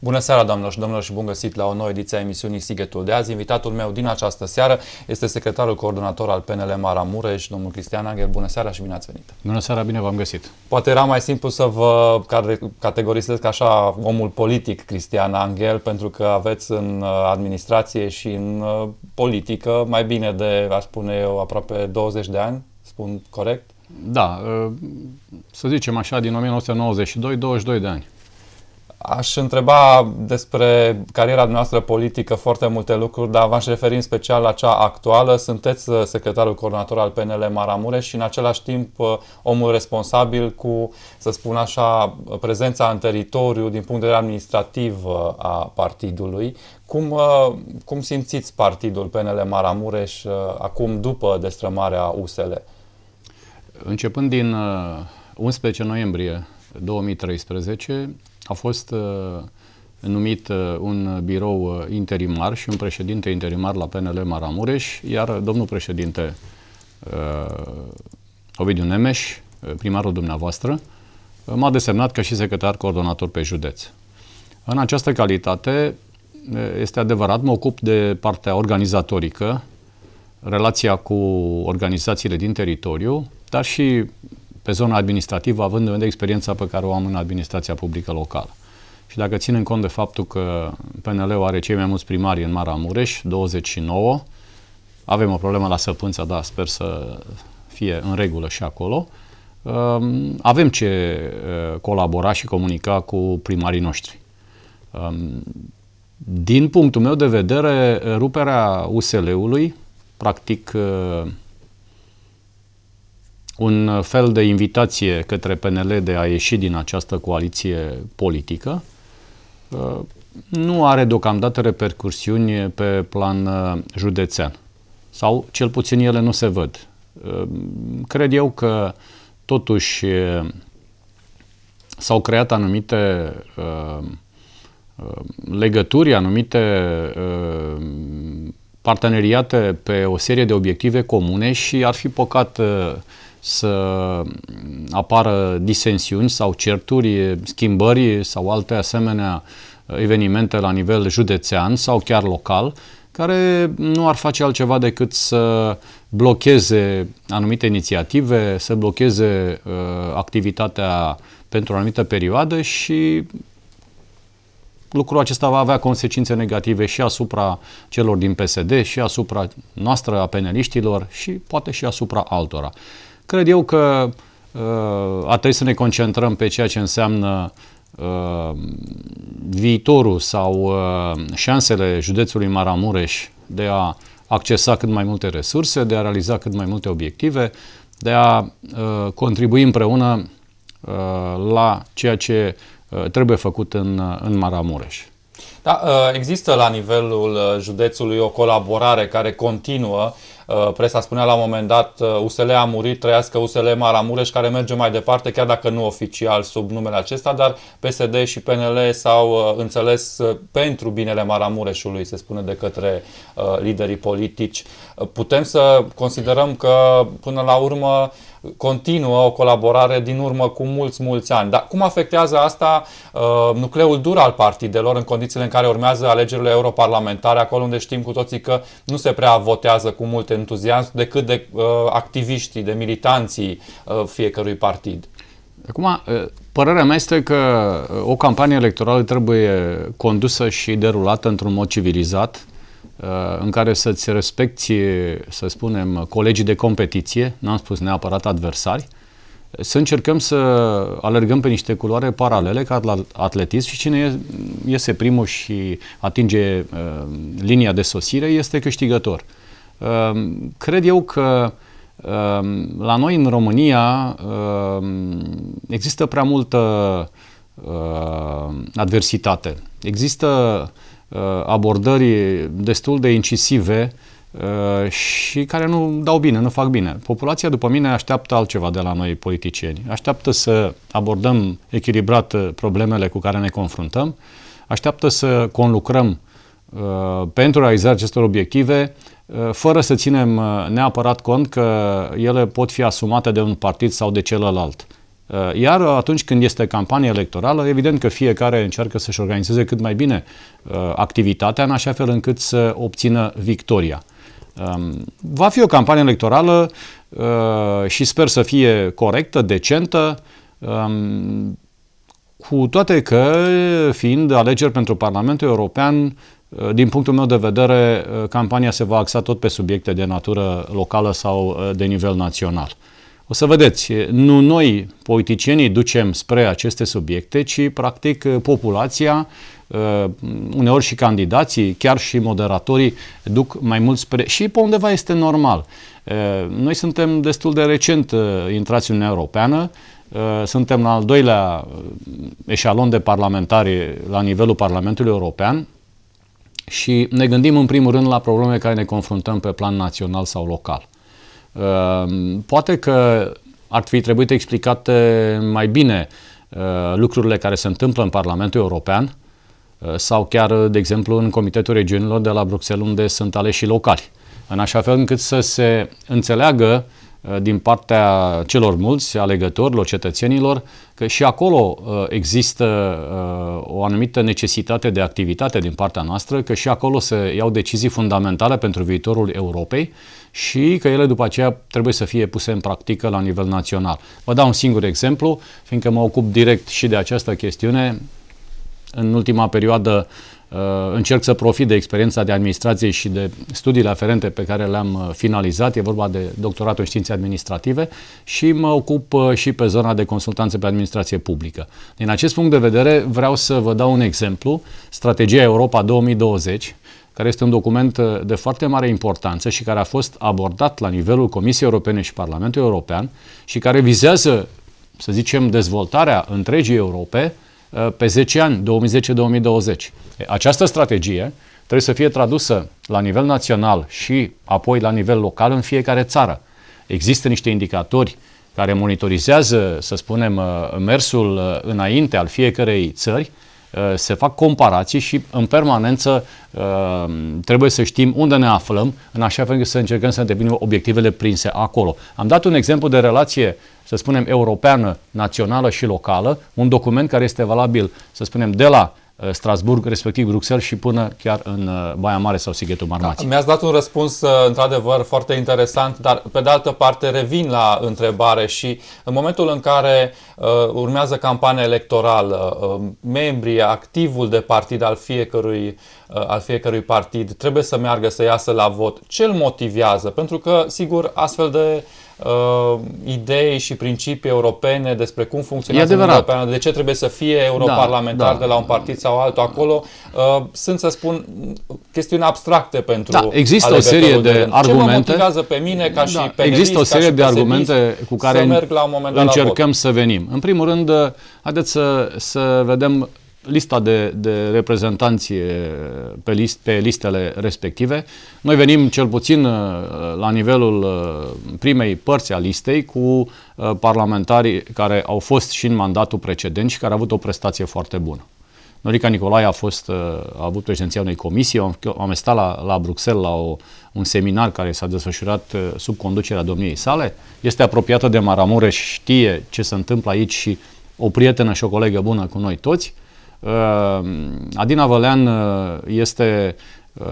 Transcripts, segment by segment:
Bună seara, doamnelor și domnilor, și bun găsit la o nouă ediție a emisiunii Sighetul de azi. Invitatul meu din această seară este secretarul coordonator al PNL Maramureș, domnul Cristian Anger. Bună seara și bine ați venit! Bună seara, bine v-am găsit! Poate era mai simplu să vă categorisesc așa omul politic Cristian Angel, pentru că aveți în uh, administrație și în uh, politică mai bine de, aș spune eu, aproape 20 de ani, spun corect? Da, uh, să zicem așa, din 1992, 22 de ani. Aș întreba despre cariera noastră politică foarte multe lucruri, dar v-aș referi în special la cea actuală. Sunteți uh, secretarul coordonator al PNL Maramureș și în același timp uh, omul responsabil cu, să spun așa, prezența în teritoriu din punct de vedere administrativ uh, a partidului. Cum, cum simțiți partidul PNL Maramureș acum după destrămarea USL? Începând din 11 noiembrie 2013, a fost uh, numit uh, un birou uh, interimar și un președinte interimar la PNL Maramureș, iar domnul președinte uh, Ovidiu Nemeș, uh, primarul dumneavoastră, m-a desemnat ca și secretar coordonator pe județ. În această calitate, este adevărat, mă ocup de partea organizatorică, relația cu organizațiile din teritoriu, dar și pe zona administrativă, având în vedere experiența pe care o am în administrația publică locală. Și dacă ținem cont de faptul că PNL-ul are cei mai mulți primari în Maramureș, 29, avem o problemă la Săpânța, da, sper să fie în regulă și acolo, ehm, avem ce colabora și comunica cu primarii noștri. Ehm, din punctul meu de vedere, ruperea USL-ului, practic un fel de invitație către PNL de a ieși din această coaliție politică. Uh, nu are deocamdată repercursiuni pe plan uh, județean. Sau cel puțin ele nu se văd. Uh, cred eu că totuși s-au creat anumite legături, anumite parteneriate pe o serie de obiective comune și ar fi păcat să apară disensiuni sau certuri, schimbări sau alte asemenea evenimente la nivel județean sau chiar local, care nu ar face altceva decât să blocheze anumite inițiative, să blocheze uh, activitatea pentru o anumită perioadă și lucrul acesta va avea consecințe negative și asupra celor din PSD, și asupra noastră a peneliștilor și poate și asupra altora. Cred eu că uh, a trebui să ne concentrăm pe ceea ce înseamnă uh, viitorul sau uh, șansele județului Maramureș de a accesa cât mai multe resurse, de a realiza cât mai multe obiective, de a uh, contribui împreună uh, la ceea ce uh, trebuie făcut în, în Maramureș. Da, există la nivelul județului o colaborare care continuă Uh, presa spunea la un moment dat USL uh, a murit, trăiască USL Maramureș, care merge mai departe, chiar dacă nu oficial sub numele acesta, dar PSD și PNL s-au uh, înțeles pentru binele Maramureșului, se spune de către liderii politici. Putem să considerăm că, până la urmă, continuă o colaborare din urmă cu mulți, mulți ani. Dar cum afectează asta uh, nucleul dur al partidelor în condițiile în care urmează alegerile europarlamentare, acolo unde știm cu toții că nu se prea votează cu mult entuziasm decât de uh, activiștii, de militanții uh, fiecărui partid? Acum, uh, părerea mea este că uh, o campanie electorală trebuie condusă și derulată într-un mod civilizat, uh, Uh, în care să-ți respecti, să spunem, colegii de competiție, n-am spus neapărat adversari, să încercăm să alergăm pe niște culoare paralele ca la atletism și cine iese primul și atinge uh, linia de sosire este câștigător. Uh, cred eu că la noi în România există prea multă adversitate. Există Uh, abordări destul de incisive uh, și care nu dau bine, nu fac bine. Populația, după mine, așteaptă altceva de la noi politicieni. Așteaptă să abordăm echilibrat uh, problemele cu care ne confruntăm, așteaptă să conlucrăm pentru realizarea acestor obiective, fără să ținem neapărat cont că ele pot fi asumate de un partid sau de celălalt. Uh, iar atunci când este campanie electorală, evident că fiecare încearcă să-și organizeze cât mai bine uh, activitatea, în așa fel încât să obțină victoria. Um, va fi o campanie electorală uh, și sper să fie corectă, decentă, um, cu toate că, fiind alegeri pentru Parlamentul European, din punctul meu de vedere, campania se va axa tot pe subiecte de natură locală sau de nivel național. O să vedeți, nu noi, politicienii, ducem spre aceste subiecte, ci, practic, populația, uh, uneori și candidații, chiar și moderatorii, duc mai mult spre... Și pe undeva este normal. Uh, noi suntem destul de recent uh, intrați în Uniunea Europeană, suntem la al doilea eșalon de parlamentari la nivelul Parlamentului European, și ne gândim în primul rând la probleme care ne confruntăm pe plan național sau local. Ehm, poate că ar fi trebuit explicate mai bine ehm, lucrurile care se întâmplă în Parlamentul European ehm, sau chiar, de exemplu, în Comitetul Regiunilor de la Bruxelles, unde sunt aleși locali, în așa fel încât să se înțeleagă Uh, din partea celor mulți alegătorilor, cetățenilor, că și acolo uh, există uh, o anumită necesitate de activitate din partea noastră, că și acolo se iau decizii fundamentale pentru viitorul Europei și că ele după aceea trebuie să fie puse în practică la nivel național. Vă dau un singur exemplu, fiindcă mă ocup direct și de această chestiune. În ultima perioadă Uh, încerc să profit de experiența de administrație și de studiile aferente pe care le-am uh, finalizat, e vorba de doctoratul în științe administrative și mă ocup uh, și pe zona de consultanță pe administrație publică. Din acest punct de vedere vreau să vă dau un exemplu, strategia Europa 2020, care este un document de foarte mare importanță și care a fost abordat la nivelul Comisiei Europene și Parlamentului European și care vizează, să zicem, dezvoltarea întregii Europe, uh, Uh, pe 10 ani, 2010-2020. Această strategie trebuie să fie tradusă la nivel național și apoi la nivel local în fiecare țară. Există niște indicatori care monitorizează, să spunem, uh, mersul uh, înainte al fiecarei țări, Uh, se fac comparații și în permanență uh, trebuie să știm unde ne aflăm, în așa fel încât să încercăm să îndeplinim obiectivele prinse acolo. Am dat un exemplu de relație, să spunem, europeană, națională și locală, un document care este valabil, să spunem, de la Uh, Strasburg, respectiv Bruxelles și până chiar în uh, Baia Mare sau Sighetul da, Marmației. Da, mi-ați dat un răspuns uh, într-adevăr foarte interesant, dar pe de altă parte revin la întrebare și în momentul în care uh, urmează campania electorală, uh, membrii, activul de partid al fiecărui, uh, al fiecărui partid trebuie să meargă să iasă la vot. Ce îl motivează? Pentru că, sigur, astfel de uh, uh, idei și principii europene despre cum funcționează Uniunea Europeană, de ce trebuie să fie da, europarlamentar da, da. de la un partid sau altul acolo, uh, sunt, să spun, chestiuni abstracte pentru da, Există o serie de, de argumente. Ce mă pe mine ca da, și pe Există o serie de argumente cu care merg la un moment încercăm la vot. să venim. În primul rând, haideți să, să vedem lista de, de reprezentanți pe, list, pe listele respective. Noi venim cel puțin uh, la nivelul uh, primei părți a listei cu uh, parlamentari care au fost și în mandatul precedent și care au avut o prestație foarte bună. Norica Nicolae a, fost, a avut președinția unei comisii, am, am stat la, la Bruxelles la o, un seminar care s-a desfășurat sub conducerea domniei sale. Este apropiată de Maramureș, știe ce se întâmplă aici și o prietenă și o colegă bună cu noi toți. Uh, Uh, Adina Vălean uh, este uh,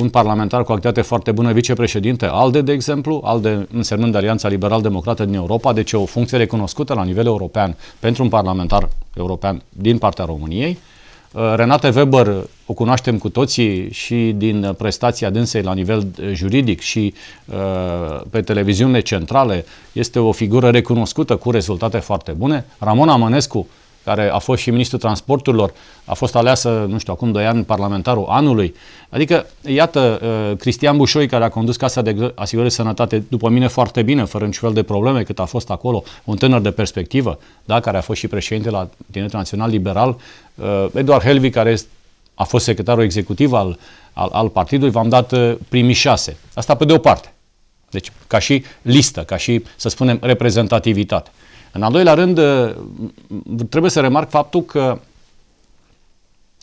un parlamentar cu activitate foarte bună, vicepreședinte ALDE, de exemplu, ALDE însemnând Alianța Liberal-Democrată din Europa, deci o funcție recunoscută la nivel european pentru un parlamentar european din partea României. Renate Weber o cunoaștem cu toții și din prestația dânsei la nivel juridic și pe televiziunile centrale. Este o figură recunoscută cu rezultate foarte bune. Ramona Mănescu, care a fost și ministrul transporturilor, a fost aleasă, nu știu, acum 2 ani parlamentarul anului. Adică, iată, uh, Cristian Bușoi, care a condus Casa de Asigurări Sănătate, după mine foarte bine, fără niciun fel de probleme, cât a fost acolo, un tânăr de perspectivă, da, care a fost și președinte la Tineretul Național Liberal, uh, Eduard Helvi, care a fost secretarul executiv al, al, al partidului, v-am dat uh, primii șase. Asta pe de o parte. Deci, ca și listă, ca și, să spunem, reprezentativitate. În al doilea rând, trebuie să remarc faptul că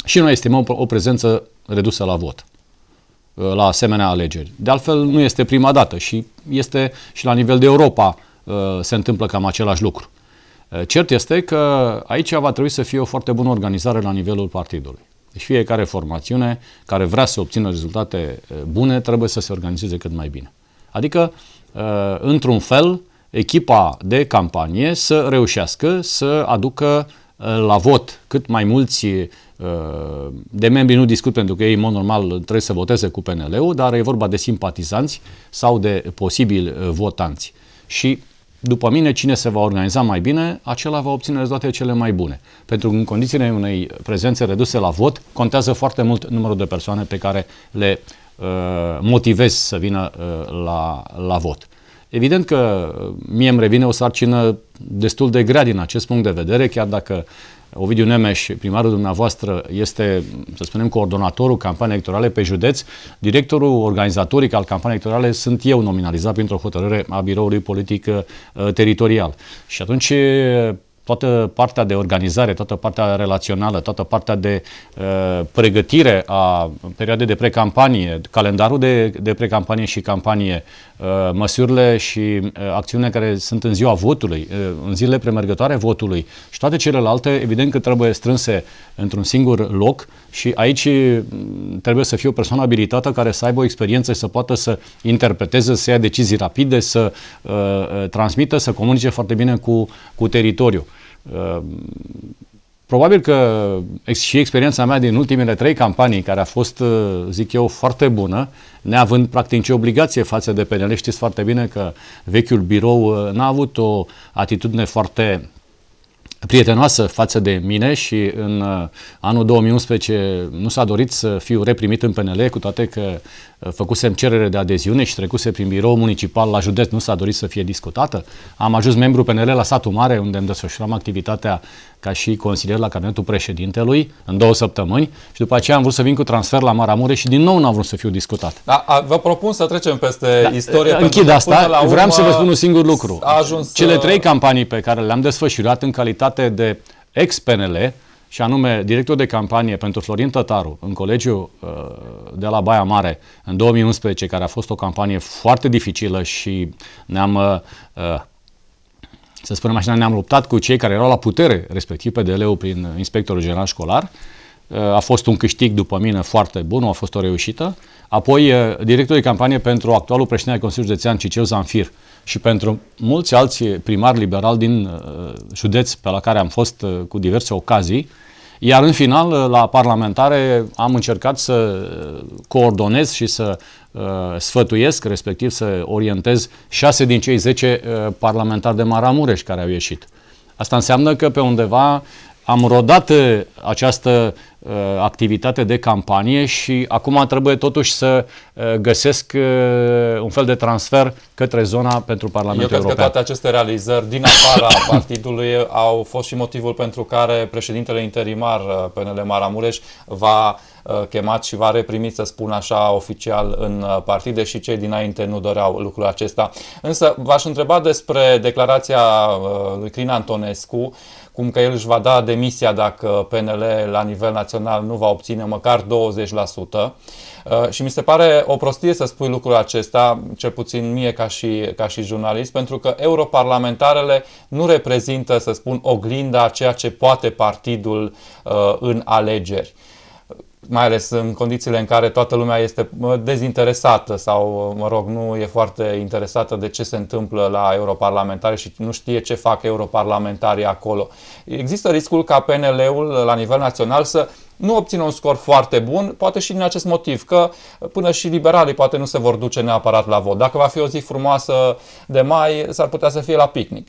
și noi estimăm o prezență redusă la vot la asemenea alegeri. De altfel, nu este prima dată și este și la nivel de Europa uh, se întâmplă cam același lucru. Uh, cert este că aici va trebui să fie o foarte bună organizare la nivelul partidului. Deci fiecare formațiune care vrea să obțină rezultate uh, bune trebuie să se organizeze cât mai bine. Adică, într-un fel, echipa de campanie să reușească să aducă uh, la vot cât mai mulți uh, de membri nu discut pentru că ei, în mod normal, trebuie să voteze cu PNL-ul, dar e vorba de simpatizanți sau de posibil uh, votanți. Și după mine, cine se va organiza mai bine, acela va obține rezultatele cele mai bune. Pentru că în condițiile unei prezențe reduse la vot, contează foarte mult numărul de persoane pe care le uh, motivez să vină uh, la, la vot. Evident că uh, mie îmi revine o sarcină destul de grea din acest punct de vedere, chiar dacă Ovidiu Nemeș, primarul dumneavoastră, este, să spunem, coordonatorul campaniei electorale pe județ. Directorul organizatoric al campaniei electorale sunt eu nominalizat printr-o hotărâre a biroului politic uh, teritorial. Și atunci uh, toată partea de organizare, toată partea relațională, toată partea de uh, pregătire a perioadei de precampanie, calendarul de, de precampanie și campanie, Uh, măsurile și uh, acțiunile care sunt în ziua votului, uh, în zilele premergătoare votului și toate celelalte, evident că trebuie strânse într-un singur loc și aici mm, trebuie să fie o persoană abilitată care să aibă o experiență și să poată să interpreteze, să ia decizii rapide, să uh, transmită, să comunice foarte bine cu, cu teritoriul. Uh, Probabil că și experiența mea din ultimele trei campanii, care a fost, uh, zic eu, foarte bună, neavând practic nicio obligație față de PNL, știți foarte bine că vechiul birou uh, n-a avut o atitudine foarte prietenoasă față de mine și în uh, anul 2011 nu s-a dorit să fiu reprimit în PNL, cu toate că uh, făcusem cerere de adeziune și trecuse prin birou municipal la județ, nu s-a dorit să fie discutată. Am ajuns membru PNL la satul mare, unde îmi desfășuram activitatea ca și consilier la cabinetul președintelui în două săptămâni și după aceea am vrut să vin cu transfer la Maramure și din nou n-am vrut să fiu discutat. Da, a, vă propun să trecem peste da, istorie. Închid asta, vreau să vă spun un singur lucru. Cele uh, trei campanii pe care le-am desfășurat în calitate date de ex-PNL, și anume director de campanie pentru Florin Tătaru în colegiul uh, de la Baia Mare în 2011, care a fost o campanie foarte dificilă și ne-am, uh, uh, să spunem așa, ne-am luptat cu cei care erau la putere, respectiv pe DLU prin inspectorul general școlar. A fost un câștig, după mine, foarte bun, a fost o reușită. Apoi, director de campanie pentru actualul președinte al Consiliului Județean, Ciceu Zanfir, și pentru mulți alți primari liberali din uh, județ pe la care am fost uh, cu diverse ocazii, iar în final, uh, la parlamentare, am încercat să coordonez și să uh, sfătuiesc, respectiv să orientez șase din cei 10 uh, parlamentari de Maramureș care au ieșit. Asta înseamnă că pe undeva am rodat uh, această uh, activitate de campanie și acum trebuie totuși să uh, găsesc uh, un fel de transfer către zona pentru Parlamentul Eu cred European. că toate aceste realizări din afara partidului au fost și motivul pentru care președintele interimar uh, PNL Maramureș va uh, chemat și va reprimi, să spun așa, oficial în partid, deși cei dinainte nu doreau lucrul acesta. Însă v-aș întreba despre declarația lui Crin Antonescu, cum că el își va da demisia dacă PNL la nivel național nu va obține măcar 20%. Uh, și mi se pare o prostie să spui lucrul acesta, cel puțin mie ca și, ca și jurnalist, pentru că europarlamentarele nu reprezintă, să spun, oglinda a ceea ce poate partidul uh, în alegeri mai ales în condițiile în care toată lumea este dezinteresată sau, mă rog, nu e foarte interesată de ce se întâmplă la europarlamentari și nu știe ce fac europarlamentarii acolo. Există riscul ca PNL-ul la nivel național să nu obțină un scor foarte bun, poate și din acest motiv, că până și liberalii poate nu se vor duce neapărat la vot. Dacă va fi o zi frumoasă de mai, s-ar putea să fie la picnic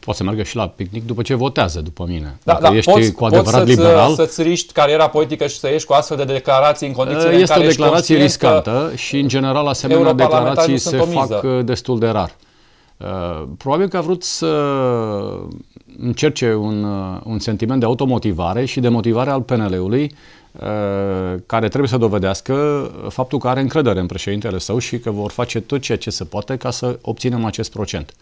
poate să meargă și la picnic după ce votează, după mine. Da, Dacă da, ești poți, cu adevărat poți să-ți, liberal. să-ți riști cariera politică și să ieși cu astfel de declarații în condiții este în care o declarație riscantă și, în general, asemenea declarații se fac uh, destul de rar. Uh, probabil că a vrut să încerce un, uh, un sentiment de automotivare și de motivare al PNL-ului care trebuie să dovedească faptul că are încredere în președintele său și că vor face tot ceea ce se poate ca să obținem acest procent.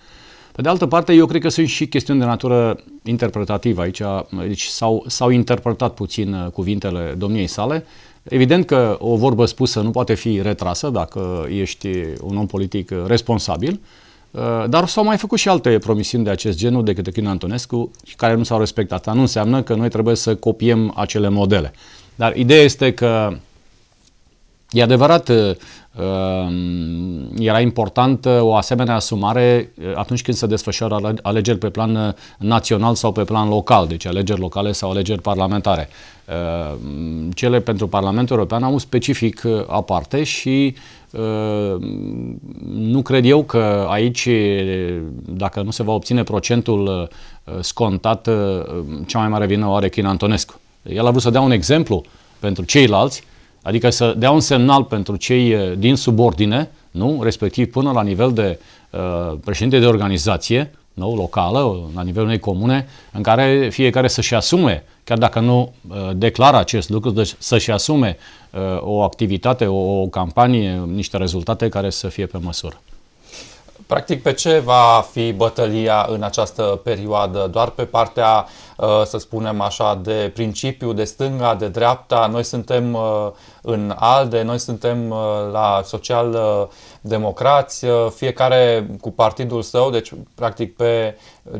Pe de altă parte, eu cred că sunt și chestiuni de natură interpretativă aici, deci s-au, s-au interpretat puțin uh, cuvintele domniei sale. Evident că o vorbă spusă nu poate fi retrasă dacă ești un om politic responsabil, uh, dar s-au mai făcut și alte promisiuni de acest genul de către Antonescu Antonescu care nu s-au respectat. Asta nu înseamnă că noi trebuie să copiem acele modele. Dar ideea este că E adevărat, uh, um, era important o asemenea asumare uh, atunci când se desfășoară alegeri pe plan uh, național sau pe plan local, deci alegeri locale sau alegeri parlamentare. Cele pentru Parlamentul European au un specific aparte și nu cred eu că aici, dacă nu se va obține procentul scontat, cea mai mare vină o are Chin Antonescu. El a vrut să dea un exemplu pentru ceilalți, Adică să dea un semnal pentru cei eh, din subordine, nu? respectiv până la nivel de uh, președinte de organizație, nu? locală, la nivelul unei comune, în care fiecare să-și asume, chiar dacă nu uh, declară acest lucru, deci să-și asume uh, o activitate, o, o campanie, niște rezultate care să fie pe măsură. Practic, pe ce va fi bătălia în această perioadă? Doar pe partea, uh, să spunem așa, de principiu, de stânga, de dreapta? Noi suntem uh, în ALDE, noi suntem uh, la social-democrați, fiecare cu partidul său, deci, practic, pe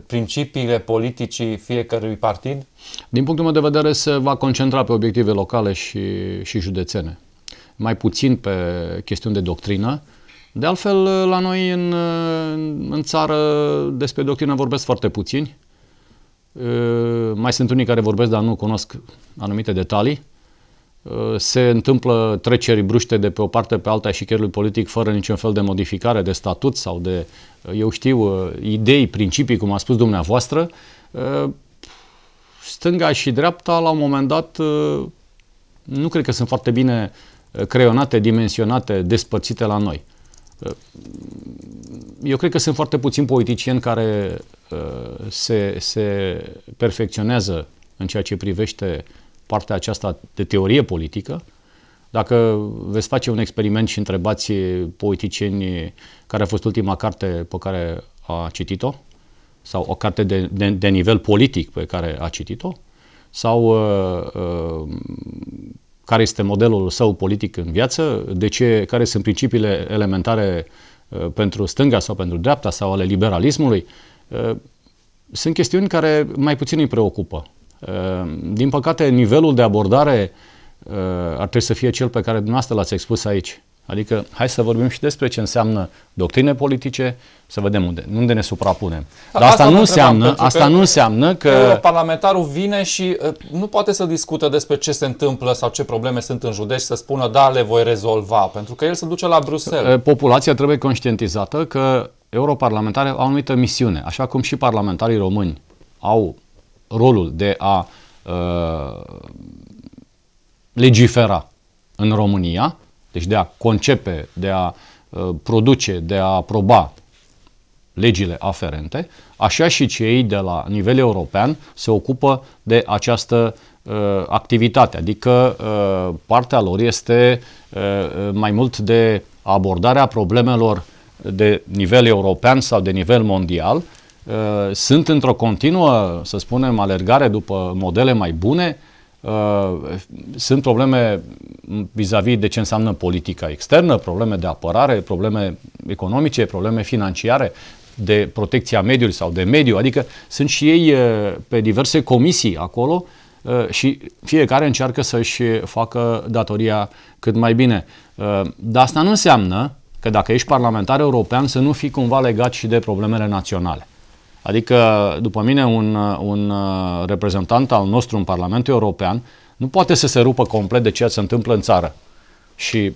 principiile politicii fiecărui partid? Din punctul meu de vedere, se va concentra pe obiective locale și, și județene. Mai puțin pe chestiuni de doctrină, uh, de altfel, la noi în, în țară despre doctrină vorbesc foarte puțini. Ă, mai sunt unii care vorbesc, dar nu cunosc anumite detalii. Ă, se întâmplă treceri bruște de pe o parte pe alta și chiarului politic fără niciun fel de modificare de statut sau de, eu știu, ă, idei, principii, cum a spus dumneavoastră. Stânga și dreapta, la un moment dat, nu cred că sunt foarte bine creionate, dimensionate, despărțite la noi. Eu cred că sunt foarte puțini politicieni care uh, se, se perfecționează în ceea ce privește partea aceasta de teorie politică. Dacă veți face un experiment și întrebați politicieni care a fost ultima carte pe care a citit-o, sau o carte de, de, de nivel politic pe care a citit-o, sau uh, uh, care este modelul său politic în viață, de ce, care sunt principiile elementare uh, pentru stânga sau pentru dreapta sau ale liberalismului. Uh, sunt chestiuni care mai puțin îi preocupă. Uh, din păcate, nivelul de abordare ar trebui să fie cel pe care dumneavoastră l-ați expus aici. Adică hai să vorbim și despre ce înseamnă doctrine politice, să vedem unde, unde ne suprapunem. Dar asta, asta nu înseamnă, asta nu înseamnă că parlamentarul vine și uh, nu poate să discute despre ce se întâmplă sau ce probleme sunt în județ, și să spună da, le voi rezolva, pentru că el se duce la Bruxelles. Uh, populația trebuie conștientizată că europarlamentare au o anumită misiune, așa cum și parlamentarii români au rolul de a uh, legifera în România, deci de a concepe, de a uh, produce, de a aproba legile aferente, așa și cei de la nivel european se ocupă de această uh, activitate, adică uh, partea lor este uh, mai mult de abordarea problemelor de nivel european sau de nivel mondial. Uh, sunt într-o continuă, să spunem, alergare după modele mai bune, Uh, sunt probleme vis-a-vis -vis de ce înseamnă politica externă, probleme de apărare, probleme economice, probleme financiare, de protecția mediului sau de mediu, adică sunt și ei uh, pe diverse comisii acolo uh, și fiecare încearcă să-și facă datoria cât mai bine. Dar asta nu înseamnă că dacă ești parlamentar european să nu fii cumva legat și de problemele naționale. Adică, după mine, un, un uh, reprezentant al nostru în Parlamentul European nu poate să se rupă complet de ceea ce se întâmplă în țară. Și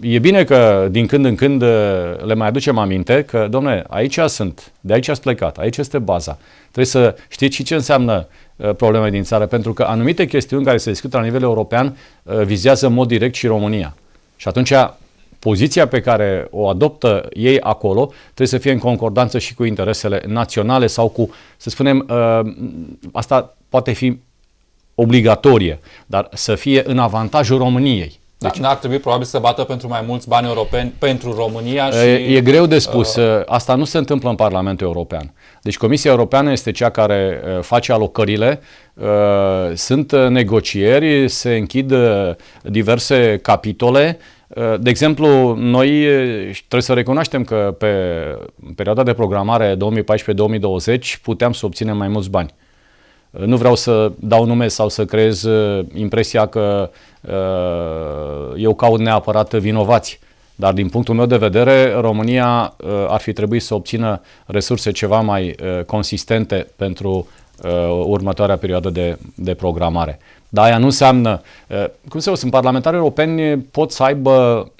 e bine că din când în când uh, le mai aducem aminte că, domne, aici sunt, de aici ați plecat, aici este baza. Trebuie să știți și ce înseamnă uh, probleme din țară, pentru că anumite chestiuni care se discută la nivel european vizează în mod direct și România. Și atunci poziția pe care o adoptă ei acolo trebuie să fie în concordanță și cu interesele naționale sau cu, să spunem, uh, asta poate fi obligatorie, dar să fie în avantajul României. Deci da, deci- ar trebui probabil să bată pentru mai mulți bani europeni pentru România și... E greu de uh, spus. Uh, asta nu se întâmplă în Parlamentul European. Deci Comisia Europeană este cea care face alocările. Sunt negocieri, se închid diverse capitole Eh, de exemplu, noi eh, trebuie să recunoaștem că pe perioada de programare 2014-2020 puteam să obținem mai mulți bani. Eh, nu vreau să dau nume sau să creez impresia că eu caut neapărat vinovați, dar din punctul meu de vedere, România ar fi trebuit să obțină resurse ceva mai consistente pentru următoarea perioadă de, de programare. Dar aia nu înseamnă, uh, cum se sunt parlamentari europeni pot să aibă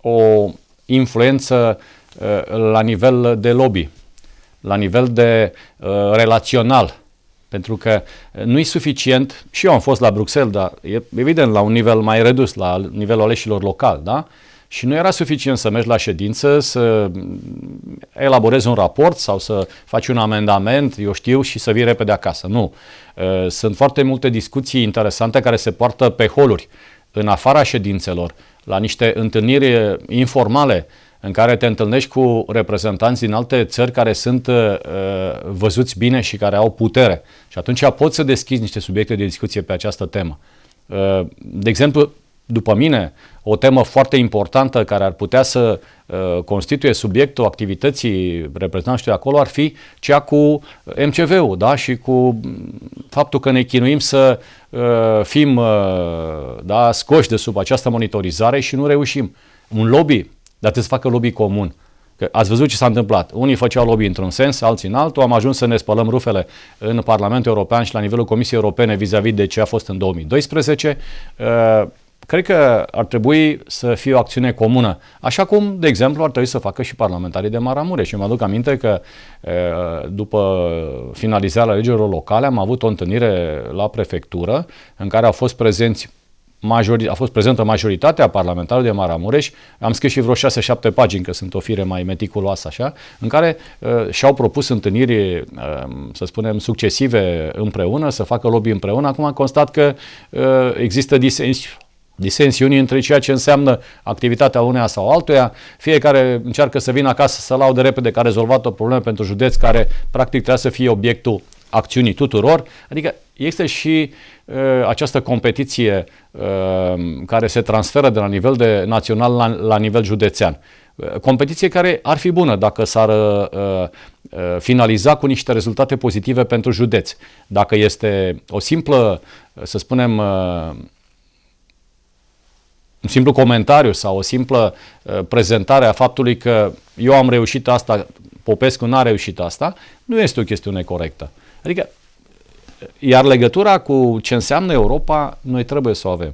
o influență uh, la nivel de lobby, la nivel de uh, relațional. Pentru că nu e suficient, și eu am fost la Bruxelles, dar e evident la un nivel mai redus, la nivelul aleșilor locali, da? Uh, și nu era suficient să mergi la ședință, să elaborezi un raport sau să faci un amendament, eu știu, și să vii repede acasă. Nu. Uh, sunt foarte multe discuții interesante care se poartă pe holuri, în afara ședințelor, la niște întâlniri informale în care te întâlnești cu reprezentanți din alte țări care sunt uh, văzuți bine și care au putere. Și atunci poți să deschizi niște subiecte de discuție pe această temă. Uh, de exemplu, după mine, o temă foarte importantă care ar putea să uh, constituie subiectul activității reprezentanților acolo ar fi cea cu uh, MCV-ul da? și cu mm, faptul că ne chinuim să uh, fim uh, da, scoși de sub această monitorizare și nu reușim. Un lobby, dar trebuie să facă lobby comun. Că ați văzut ce s-a întâmplat. Unii făceau lobby într-un sens, alții în altul. Am ajuns să ne spălăm rufele în Parlamentul European și la nivelul Comisiei Europene vis-a-vis de ce a fost în 2012. Cred că ar trebui să fie o acțiune comună, așa cum, de exemplu, ar trebui să facă și parlamentarii de Maramureș. Și mă aduc aminte că după finalizarea legilor locale am avut o întâlnire la prefectură în care au fost prezenți majori, a fost prezentă majoritatea parlamentarilor de Maramureș, am scris și vreo 6-7 pagini, că sunt o fire mai meticuloasă așa, în care uh, și-au propus întâlniri, uh, să spunem, succesive împreună, să facă lobby împreună. Acum constat că uh, există disensi disensiuni între ceea ce înseamnă activitatea uneia sau altuia. Fiecare încearcă să vină acasă să laude repede că a rezolvat o problemă pentru județ care practic trebuie să fie obiectul acțiunii tuturor. Adică este și uh, această competiție uh, care se transferă de la nivel de național la, la nivel județean. Uh, competiție care ar fi bună dacă s-ar uh, uh finaliza cu niște rezultate pozitive pentru județ. Dacă este o simplă, să spunem, uh, un simplu comentariu sau o simplă uh, prezentare a faptului că eu am reușit asta, Popescu n-a reușit asta, nu este o chestiune corectă. Adică, uh, iar legătura cu ce înseamnă Europa, noi trebuie să o avem.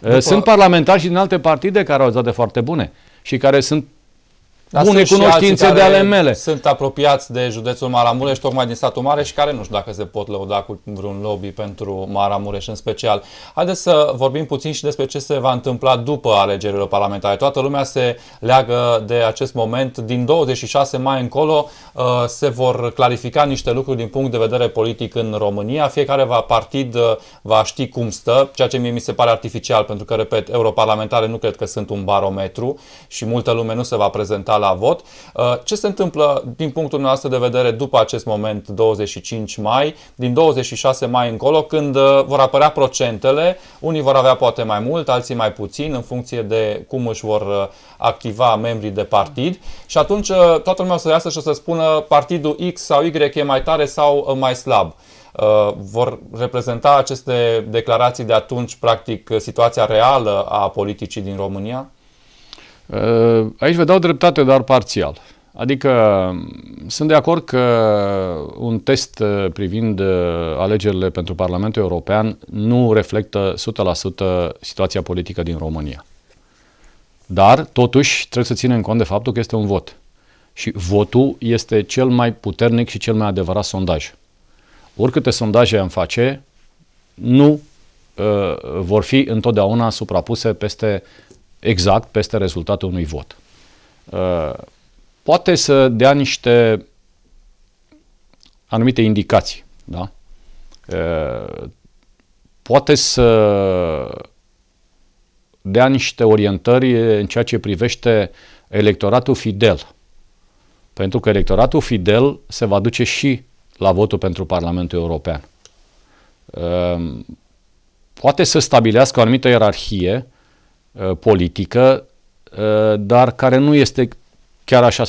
Uh, După... Sunt parlamentari și din alte partide care au de foarte bune și care sunt dar bune cunoștințe de ale mele. Sunt apropiați de județul Maramureș, tocmai din satul mare și care nu știu dacă se pot lăuda cu vreun lobby pentru Maramureș în special. Haideți să vorbim puțin și despre ce se va întâmpla după alegerile parlamentare. Toată lumea se leagă de acest moment. Din 26 mai încolo uh, se vor clarifica niște lucruri din punct de vedere politic în România. Fiecare va partid uh, va ști cum stă, ceea ce mie mi se pare artificial, pentru că, repet, europarlamentare nu cred că sunt un barometru și multă lume nu se va prezenta la vot. Uh, ce se întâmplă din punctul nostru de vedere după acest moment 25 mai, din 26 mai încolo, când uh, vor apărea procentele, unii vor avea poate mai mult, alții mai puțin, în funcție de cum își vor uh, activa membrii de partid și atunci toată lumea o să iasă și o să spună partidul X sau Y e mai tare sau mai slab vor reprezenta aceste declarații de atunci, practic, situația reală a politicii din România? Uh, aici vă dau dreptate, dar parțial. Adică um, sunt de acord că un test uh, privind uh, alegerile pentru Parlamentul European nu reflectă 100% situația politică din România. Dar, totuși, trebuie să ținem cont de faptul că este un vot. Și votul este cel mai puternic și cel mai adevărat sondaj. Oricâte sondaje am face, nu uh, vor fi întotdeauna suprapuse peste exact peste rezultatul unui vot. Uh, poate să dea niște anumite indicații, da? Uh, poate să dea niște orientări în ceea ce privește electoratul fidel. Pentru că electoratul fidel se va duce și la votul pentru Parlamentul European. Uh, poate să stabilească o anumită ierarhie Uh, politică, uh, dar care nu este chiar așa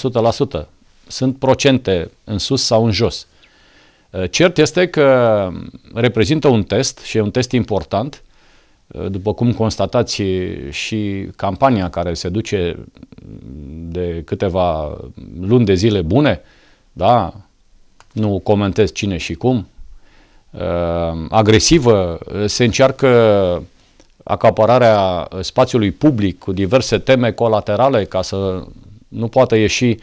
100%. Sunt procente în sus sau în jos. Uh, cert este că reprezintă un test și e un test important, după cum constatați și campania care se duce de câteva luni de zile bune, da, nu comentez cine și cum, agresivă, se încearcă acapararea uh, spațiului public cu diverse teme colaterale ca să nu poată ieși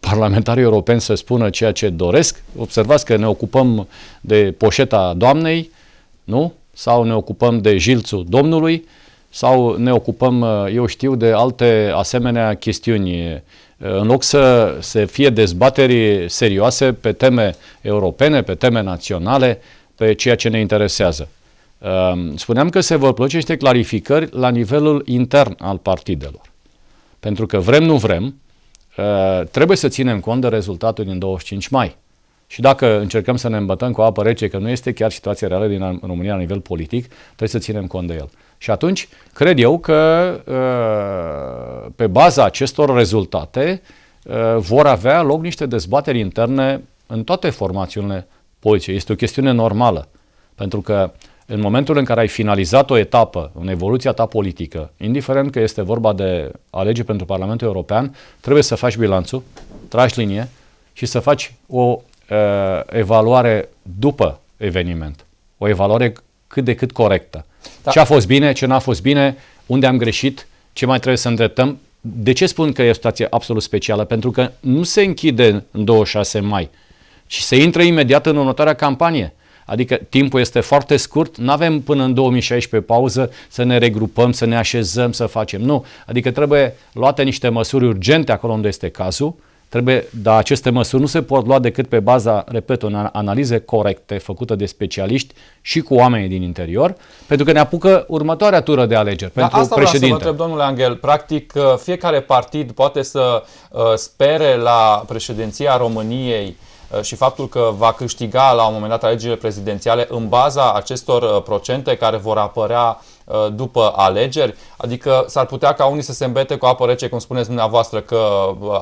parlamentarii europeni să spună ceea ce doresc. Observați că ne ocupăm de poșeta doamnei, nu? Sau ne ocupăm de jilțul domnului, sau ne ocupăm, uh, eu știu, de alte asemenea chestiuni. Uh, în loc să, se fie dezbateri serioase pe teme europene, pe teme naționale, pe ceea ce ne interesează. Ehm, spuneam că se vor produce niște clarificări la nivelul intern al partidelor. Pentru că vrem, nu vrem, ehm, trebuie să ținem cont de rezultatul din 25 mai. Și dacă încercăm să ne îmbătăm cu apă rece, că nu este chiar situația reală din România la nivel politic, trebuie să ținem cont de el. Și atunci, cred eu că ehm, pe baza acestor rezultate vor avea loc niște dezbateri interne în toate formațiunile politice. Este o chestiune normală, pentru că în momentul în care ai finalizat o etapă în evoluția ta politică, indiferent că este vorba de alege pentru Parlamentul European, trebuie să faci bilanțul, tragi linie și să faci o uh, evaluare după eveniment. O evaluare cât de cât corectă. Da. Ce a fost bine, ce n-a fost bine, unde am greșit, ce mai trebuie să îndreptăm. De ce spun că e o situație absolut specială? Pentru că nu se închide în 26 mai, ci se intră imediat în următoarea campanie. Adică timpul este foarte scurt, nu avem până în 2016 pauză să ne regrupăm, să ne așezăm, să facem. Nu, adică trebuie luate niște măsuri urgente acolo unde este cazul, trebuie, dar aceste măsuri nu se pot lua decât pe baza, repet, unei analize corecte făcute de specialiști și cu oamenii din interior, pentru că ne apucă următoarea tură de alegeri da, pentru asta președinte. Asta vreau să vă întreb, domnule Angel. Practic, uh, fiecare partid poate să uh, spere la președinția României uh, Uh, și faptul că va câștiga la un moment dat alegerile prezidențiale în baza acestor uh, procente care vor apărea uh, după alegeri? Adică s-ar putea ca unii să se îmbete cu apă rece, cum spuneți dumneavoastră, că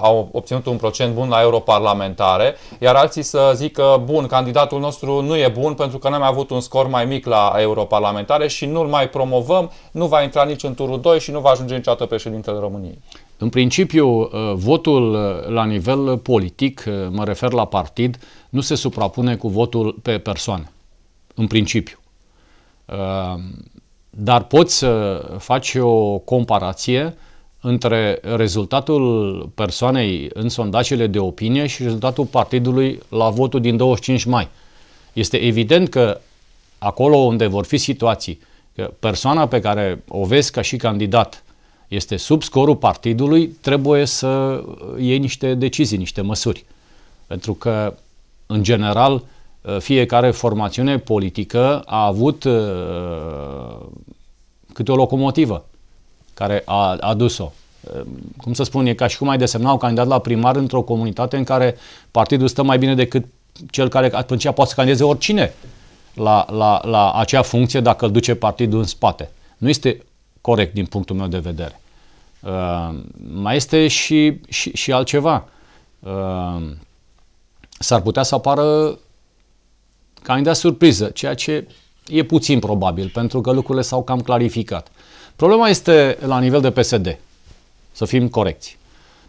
au obținut un procent bun la europarlamentare, iar alții să zică, bun, candidatul nostru nu e bun pentru că n-am avut un scor mai mic la europarlamentare și nu-l mai promovăm, nu va intra nici în turul 2 și nu va ajunge niciodată președintele României. În principiu, uh, votul uh, la nivel uh, politic, mă refer la partid, nu se suprapune cu votul pe persoane. În principiu. Dar poți să faci o comparație între rezultatul persoanei în sondajele de opinie și rezultatul partidului la votul din 25 mai. Este evident că acolo unde vor fi situații, că persoana pe care o vezi ca și candidat este sub scorul partidului, trebuie să iei niște decizii, niște măsuri. Pentru că, în general, fiecare formațiune politică a avut uh, câte o locomotivă care a adus-o. Uh, cum să spun, e ca și cum ai desemna un candidat la primar într-o comunitate în care partidul stă mai bine decât cel care atunci poate să candideze oricine la, la, la acea funcție dacă îl duce partidul în spate. Nu este corect din punctul meu de vedere. Uh, mai este și, și, și altceva. Uh, s-ar putea să apară de surpriză, ceea ce e puțin probabil, pentru că lucrurile s-au cam clarificat. Problema este la nivel de PSD, să fim corecți.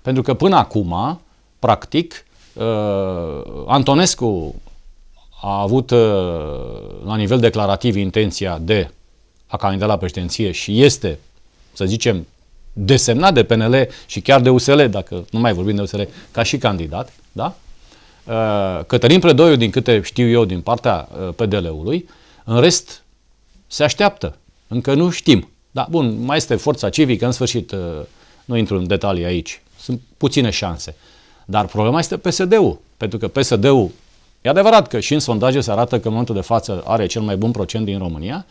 Pentru că până acum, practic, uh, Antonescu a avut uh, la nivel declarativ intenția de a candidat la președinție și este, să zicem, desemnat de PNL și chiar de USL, dacă nu mai vorbim de USL, ca și candidat, da? Uh, Cătălin Predoiu, din câte știu eu, din partea uh, PDL-ului, în rest se așteaptă. Încă nu știm. Da, bun, mai este forța civică, în sfârșit, uh, nu intru în detalii aici. Sunt puține șanse. Dar problema este PSD-ul, pentru că PSD-ul, e adevărat că și în sondaje se arată că în momentul de față are cel mai bun procent din România,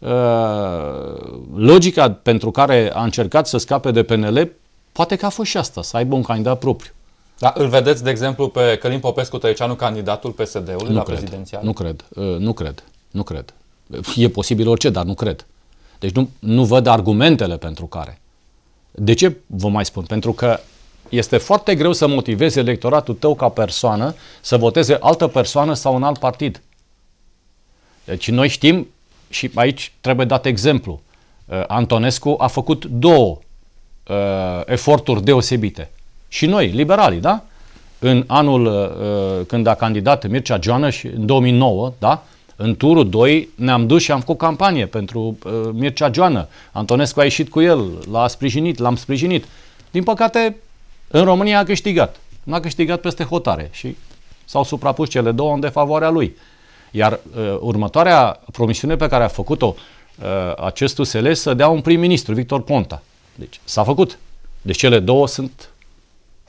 Uh, logica pentru care a încercat să scape de PNL, poate că a fost și asta, să aibă un candidat propriu. Da, îl vedeți, de exemplu, pe Călin Popescu Tăiceanu, candidatul PSD-ului la prezidențial? Nu cred, uh, nu cred, nu cred. E posibil orice, dar nu cred. Deci nu, nu văd argumentele pentru care. De ce vă mai spun? Pentru că este foarte greu să motivezi electoratul tău ca persoană să voteze altă persoană sau un alt partid. Deci noi știm și aici trebuie dat exemplu. Uh, Antonescu a făcut două uh, eforturi deosebite. Și noi, liberalii, da? În anul uh, când a candidat Mircea și în 2009, da? În turul 2 ne-am dus și am făcut campanie pentru Mircea Joană. Antonescu a ieșit cu el, l-a sprijinit, l-am sprijinit. Din păcate, în România a câștigat. N-a câștigat peste hotare și s-au suprapus cele două în defavoarea lui. Iar uh, următoarea promisiune pe care a făcut-o uh, acest USL să dea un prim-ministru, Victor Ponta. Deci s-a făcut. Deci cele două sunt,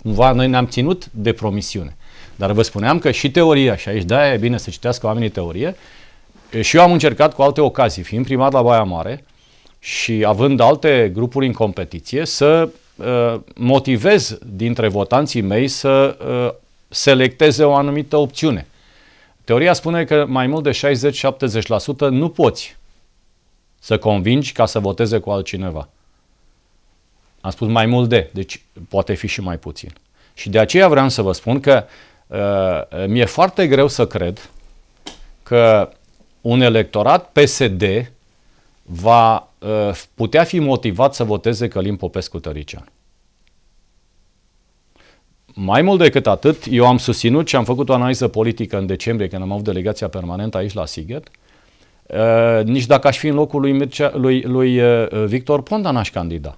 cumva noi ne-am ținut de promisiune. Dar vă spuneam că și teoria, și aici de-aia e bine să citească oamenii teorie, și eu am încercat cu alte ocazii, fiind primar la Baia Mare și având alte grupuri în competiție, să uh, motivez dintre votanții mei să uh, selecteze o anumită opțiune. Teoria spune că mai mult de 60-70% nu poți să convingi ca să voteze cu altcineva. Am spus mai mult de, deci poate fi și mai puțin. Și de aceea vreau să vă spun că uh, mi-e foarte greu să cred că un electorat PSD va uh, putea fi motivat să voteze Călim Popescu Tărician. Mai mult decât atât, eu am susținut și am făcut o analiză politică în decembrie, când am avut delegația permanentă aici la Sighet, Uh, nici dacă aș fi în locul lui, Mircea, lui, lui uh, Victor Ponta n-aș candida.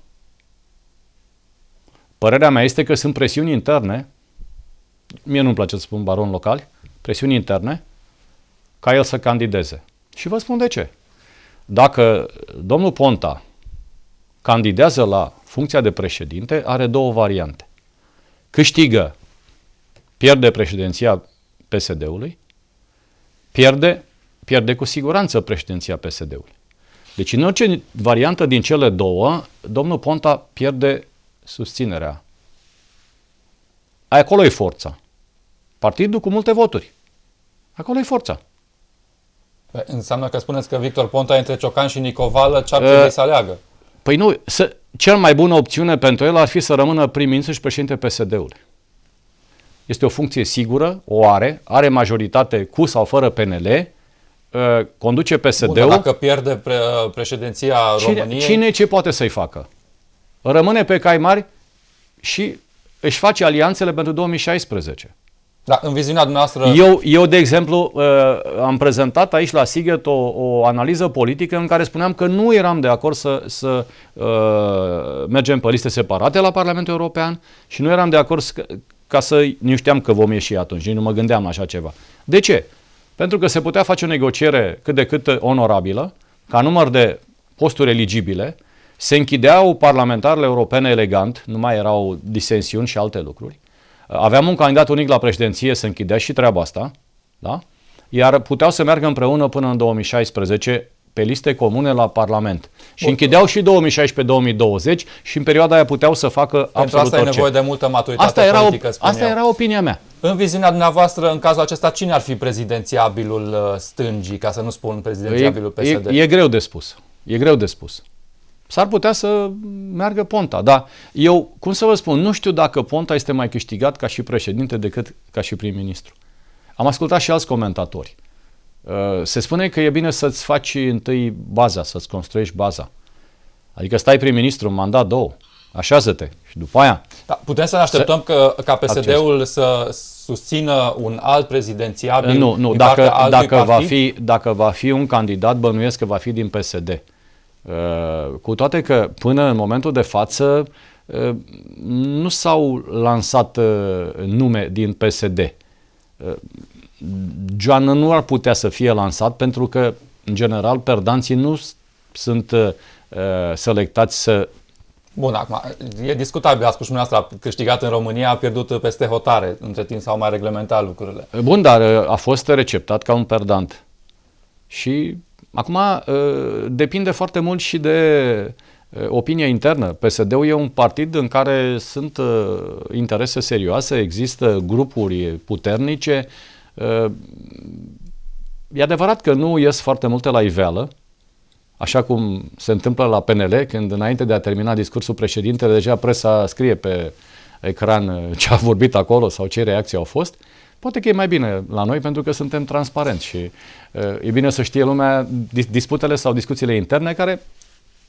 Părerea mea este că sunt presiuni interne, mie nu-mi place să spun baron locali, presiuni interne, ca el să candideze. Și vă spun de ce. Dacă domnul Ponta candidează la funcția de președinte, are două variante câștigă, pierde președinția PSD-ului, pierde, pierde cu siguranță președinția PSD-ului. Deci în orice variantă din cele două, domnul Ponta pierde susținerea. Acolo e forța. Partidul cu multe voturi. Acolo e forța. Păi, înseamnă că spuneți că Victor Ponta între Ciocan și Nicovală ce ar trebui uh, să aleagă. Păi nu, să, cel mai bună opțiune pentru el ar fi să rămână prim și președinte PSD-ului. Este o funcție sigură, o are, are majoritate cu sau fără PNL, uh, conduce PSD-ul. Bun, dacă pierde pre- președinția cine, României... Cine ce poate să-i facă? Rămâne pe cai mari și își face alianțele pentru 2016. Da, în viziunea dumneavoastră... Eu, eu de exemplu, uh, am prezentat aici la Siget o, o analiză politică în care spuneam că nu eram de acord să, să uh, mergem pe liste separate la Parlamentul European și nu eram de acord să, ca să... Nu știam că vom ieși atunci, nici nu mă gândeam la așa ceva. De ce? Pentru că se putea face o negociere cât de cât onorabilă, ca număr de posturi eligibile, se închideau parlamentarele europene elegant, nu mai erau disensiuni și alte lucruri, Aveam un candidat unic la președinție, se închidea și treaba asta, da? iar puteau să meargă împreună până în 2016 pe liste comune la Parlament. Și Bun. închideau și 2016-2020 și în perioada aia puteau să facă Pentru absolut asta orice. e nevoie de multă maturitate asta era, politică, spun Asta eu. era opinia mea. În viziunea dumneavoastră, în cazul acesta, cine ar fi prezidențiabilul uh, stângii, ca să nu spun prezidențiabilul PSD? E, e, e greu de spus. E greu de spus. S-ar putea să meargă Ponta, dar eu, cum să vă spun, nu știu dacă Ponta este mai câștigat ca și președinte decât ca și prim-ministru. Am ascultat și alți comentatori. Uh, se spune că e bine să-ți faci întâi baza, să-ți construiești baza. Adică stai prim-ministru mandat, două, așează-te și după aia... Da, putem să ne așteptăm să... că, ca PSD-ul să susțină un alt prezidențiabil? Nu, nu, dacă, dacă, va fi, dacă va fi un candidat, bănuiesc că va fi din PSD. Uh, cu toate că până în momentul de față uh, nu s-au lansat uh, nume din PSD. Joana nu ar putea să fie lansat pentru că, în general, perdanții nu sunt selectați să Bun, acum, e discutabil, a spus și dumneavoastră, a câștigat în România, a pierdut peste hotare, între timp s-au mai reglementat lucrurile. Bun, dar a fost receptat ca un perdant. Și Acum, uh, depinde foarte mult și de uh, opinia internă. PSD-ul e un partid în care sunt uh, interese serioase, există grupuri puternice. E adevărat că nu ies foarte multe la iveală, așa cum se întâmplă la PNL, când înainte de a termina discursul președintele, deja presa scrie pe ecran ce a vorbit acolo sau ce reacții au fost. Uh, Poate că e mai bine la noi pentru că suntem transparenți și eh, e bine să știe lumea disputele sau discuțiile interne care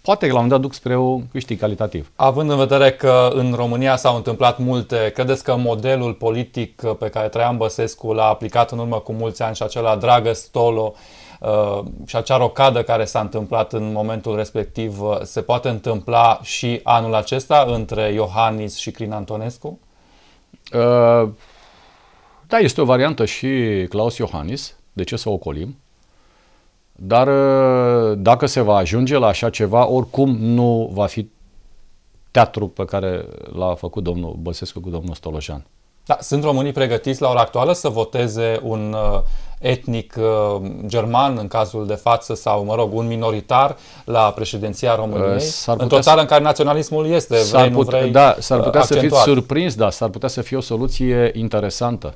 poate că la un moment dat duc spre un câștig calitativ. Având în vedere că în România s-au întâmplat multe, credeți că modelul politic pe care Traian Băsescu l-a aplicat în urmă cu mulți ani și acela dragă stolo eh, și acea rocadă care s-a întâmplat în momentul respectiv eh, se poate întâmpla și anul acesta între Iohannis și Crin Antonescu? Uh, da, este o variantă și Claus Iohannis, de ce să o ocolim? Dar ă, dacă se va ajunge la așa ceva, oricum nu va fi teatru pe care l-a făcut domnul Băsescu cu domnul Stolojan. Da, sunt românii pregătiți la ora actuală să voteze un ă, etnic ă, german în cazul de față sau, mă rog, un minoritar la președinția României? S-ar putea în total să... în care naționalismul este, vrei, s-ar put... nu vrei, Da, s-ar putea accentuat. să fiți surprins, da, s-ar putea să fie o soluție interesantă.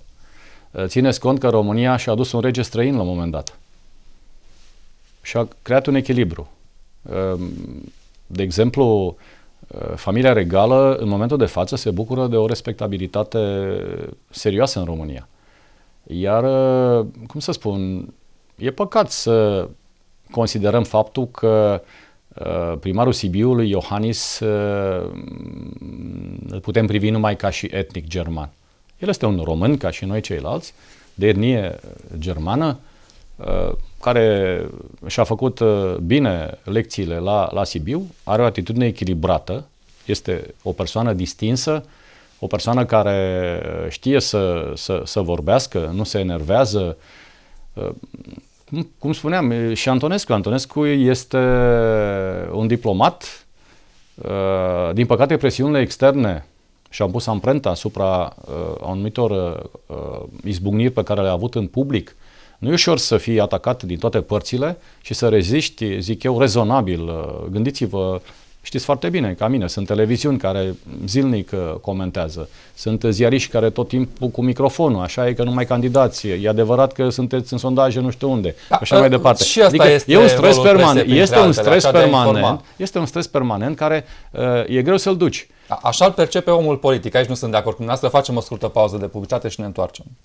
Eh, țineți cont că România și-a adus un rege străin la un moment dat și a creat un echilibru. Eh, de exemplu, eh, familia regală în momentul de față se bucură de o respectabilitate serioasă în România. Iar, cum să spun, e păcat să considerăm faptul că primarul Sibiului, Iohannis, îl putem privi numai ca și etnic german. El este un român, ca și noi ceilalți, de etnie eh, germană, eh, care și-a făcut eh, bine lecțiile la, la Sibiu, are o atitudine echilibrată, este o persoană distinsă, o persoană care știe să, să, să vorbească, nu se enervează. Cum, spuneam, și Antonescu. Antonescu este un diplomat. Din păcate, presiunile externe și am pus amprenta asupra uh, anumitor uh, uh, izbucniri pe care le-a avut în public, nu e ușor să fii atacat din toate părțile și să reziști, zic eu, rezonabil. Uh, gândiți-vă Știți foarte bine, ca mine, sunt televiziuni care zilnic uh, comentează, sunt ziariști care tot timpul cu microfonul, așa e că nu mai candidați, e adevărat că sunteți în sondaje nu știu unde, da, așa a, mai uh, departe. Și asta adică este e un stres permanent, este un stres permanent, este un stres permanent care uh, e greu să-l duci. Așa îl percepe omul politic, aici nu sunt de acord cu dumneavoastră, facem o scurtă pauză de publicitate și ne întoarcem.